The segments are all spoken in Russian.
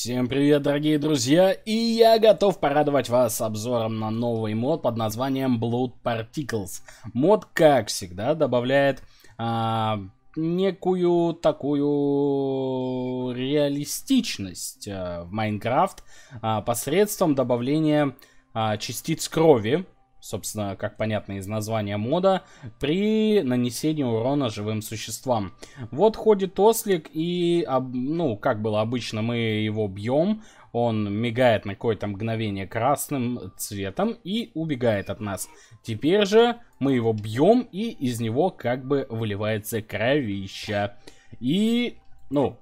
Всем привет, дорогие друзья, и я готов порадовать вас обзором на новый мод под названием Blood Particles. Мод, как всегда, добавляет а, некую такую реалистичность а, в Майнкрафт а, посредством добавления а, частиц крови, собственно, как понятно из названия мода, при нанесении урона живым существам. Вот ходит ослик и, ну, как было обычно, мы его бьем, он мигает на какое-то мгновение красным цветом и убегает от нас. Теперь же мы его бьем и из него как бы выливается кровища. И, ну,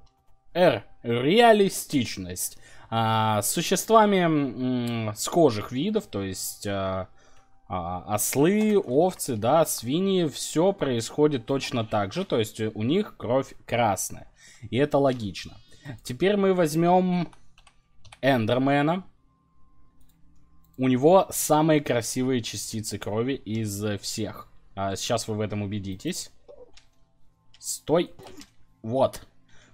R, реалистичность. А, с существами м, схожих видов, то есть... А, а, ослы, овцы, да, свиньи, все происходит точно так же, то есть у них кровь красная. И это логично. Теперь мы возьмем Эндермена. У него самые красивые частицы крови из всех. А сейчас вы в этом убедитесь. Стой. Вот.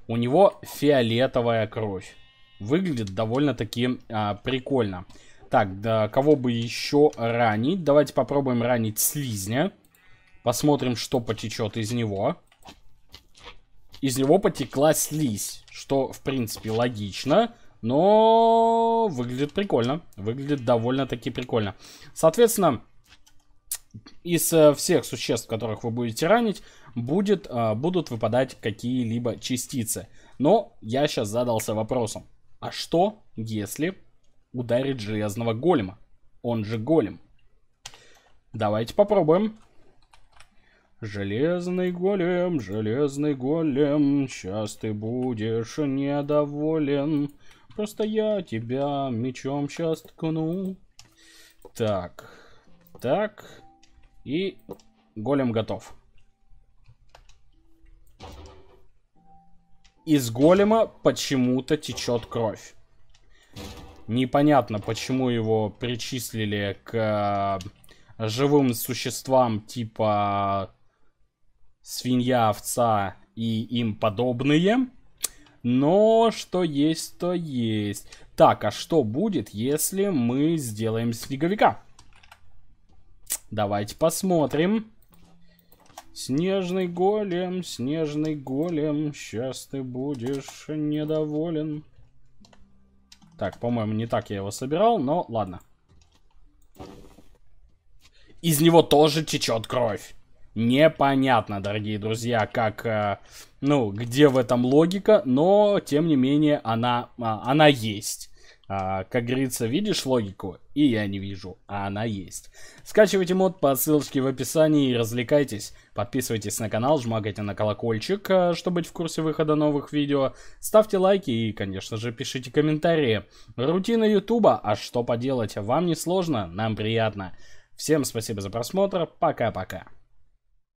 У него фиолетовая кровь. Выглядит довольно-таки а, прикольно. Так, да, кого бы еще ранить? Давайте попробуем ранить слизня. Посмотрим, что потечет из него. Из него потекла слизь, что, в принципе, логично. Но выглядит прикольно. Выглядит довольно-таки прикольно. Соответственно, из э, всех существ, которых вы будете ранить, будет, э, будут выпадать какие-либо частицы. Но я сейчас задался вопросом. А что, если ударить железного голема. Он же голем. Давайте попробуем. Железный голем, железный голем, сейчас ты будешь недоволен. Просто я тебя мечом сейчас ткну. Так, так, и голем готов. Из голема почему-то течет кровь. Непонятно, почему его причислили к э, живым существам типа свинья, овца и им подобные. Но что есть, то есть. Так, а что будет, если мы сделаем снеговика? Давайте посмотрим. Снежный голем, снежный голем, сейчас ты будешь недоволен. Так, по-моему, не так я его собирал, но ладно. Из него тоже течет кровь. Непонятно, дорогие друзья, как, э, ну, где в этом логика, но, тем не менее, она, а, она есть. А, как говорится, видишь логику? И я не вижу, а она есть. Скачивайте мод по ссылочке в описании и развлекайтесь. Подписывайтесь на канал, жмакайте на колокольчик, а, чтобы быть в курсе выхода новых видео. Ставьте лайки и, конечно же, пишите комментарии. Рутина ютуба, а что поделать, вам не сложно, нам приятно. Всем спасибо за просмотр, пока-пока.